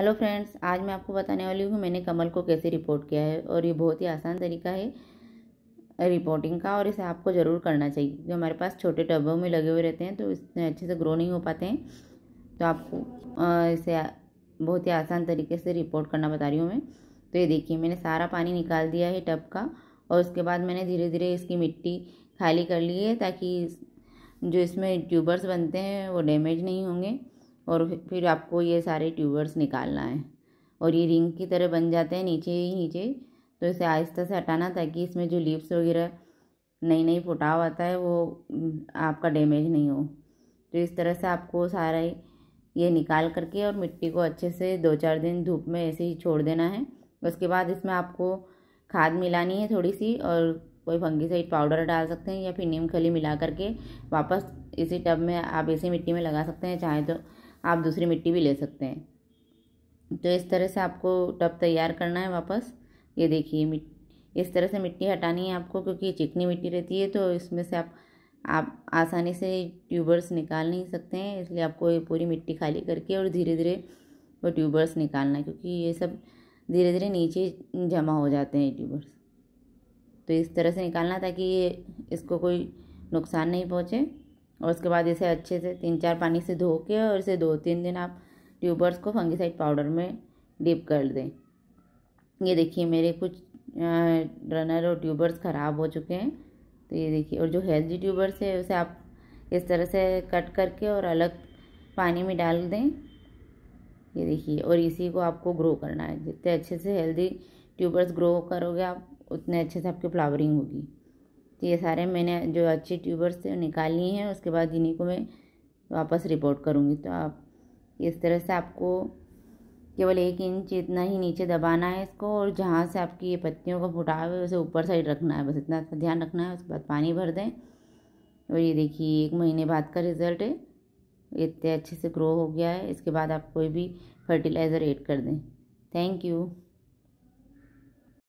hello friends आज मैं आपको बताने वाली हूँ मैंने कमल को कैसे रिपोर्ट किया है और ये बहुत ही आसान तरीका है रिपोर्टिंग का और इसे आपको ज़रूर करना चाहिए क्योंकि हमारे पास छोटे टबों में लगे हुए रहते हैं तो इसमें अच्छे से ग्रो नहीं हो पाते हैं तो आपको इसे बहुत ही आसान तरीके से रिपोर्ट करना बता रही हूँ मैं तो ये देखिए मैंने सारा पानी निकाल दिया है टब का और उसके बाद मैंने धीरे धीरे इसकी मिट्टी खाली कर ली है ताकि जो इसमें ट्यूबर्स बनते हैं वो डैमेज नहीं होंगे और फिर आपको ये सारे ट्यूबर्स निकालना है और ये रिंग की तरह बन जाते हैं नीचे ही नीचे तो इसे आहिस्ता से हटाना ताकि इसमें जो लिप्स वगैरह नई नई फुटाव आता है वो आपका डैमेज नहीं हो तो इस तरह से आपको सारा ये निकाल करके और मिट्टी को अच्छे से दो चार दिन धूप में ऐसे ही छोड़ देना है उसके बाद इसमें आपको खाद मिलानी है थोड़ी सी और कोई फंगीसाइड पाउडर डाल सकते हैं या फिर नीम खली मिला करके वापस इसी टब में आप ऐसी मिट्टी में लगा सकते हैं चाहे तो आप दूसरी मिट्टी भी ले सकते हैं तो इस तरह से आपको टब तैयार करना है वापस ये देखिए इस तरह से मिट्टी हटानी है आपको क्योंकि चिकनी मिट्टी रहती है तो इसमें से आप आप आसानी से ट्यूबर्स निकाल नहीं सकते हैं इसलिए आपको ये पूरी मिट्टी खाली करके और धीरे धीरे वो ट्यूबर्स निकालना है क्योंकि ये सब धीरे धीरे नीचे जमा हो जाते हैं ट्यूबर्स तो इस तरह से निकालना ताकि ये इसको कोई नुकसान नहीं पहुँचे और उसके बाद इसे अच्छे से तीन चार पानी से धो के और इसे दो तीन दिन आप ट्यूबर्स को फंगीसाइड पाउडर में डिप कर दें ये देखिए मेरे कुछ रनर और ट्यूबर्स ख़राब हो चुके हैं तो ये देखिए और जो हेल्दी ट्यूबर्स है उसे आप इस तरह से कट करके और अलग पानी में डाल दें ये देखिए और इसी को आपको ग्रो करना है जितने अच्छे से हेल्दी ट्यूबर्स ग्रो करोगे आप उतने अच्छे से आपकी फ्लावरिंग होगी तो ये सारे मैंने जो अच्छे ट्यूबर्स थे निकाल लिए हैं उसके बाद इन्हीं को मैं वापस रिपोर्ट करूँगी तो आप इस तरह से आपको केवल एक इंच इतना ही नीचे दबाना है इसको और जहाँ से आपकी ये पत्तियों का फुटाव है उसे ऊपर साइड रखना है बस इतना ध्यान रखना है उसके बाद पानी भर दें और ये देखिए एक महीने बाद का रिज़ल्ट है इतने अच्छे से ग्रो हो गया है इसके बाद आप कोई भी फर्टिलाइज़र ऐड कर दें थैंक यू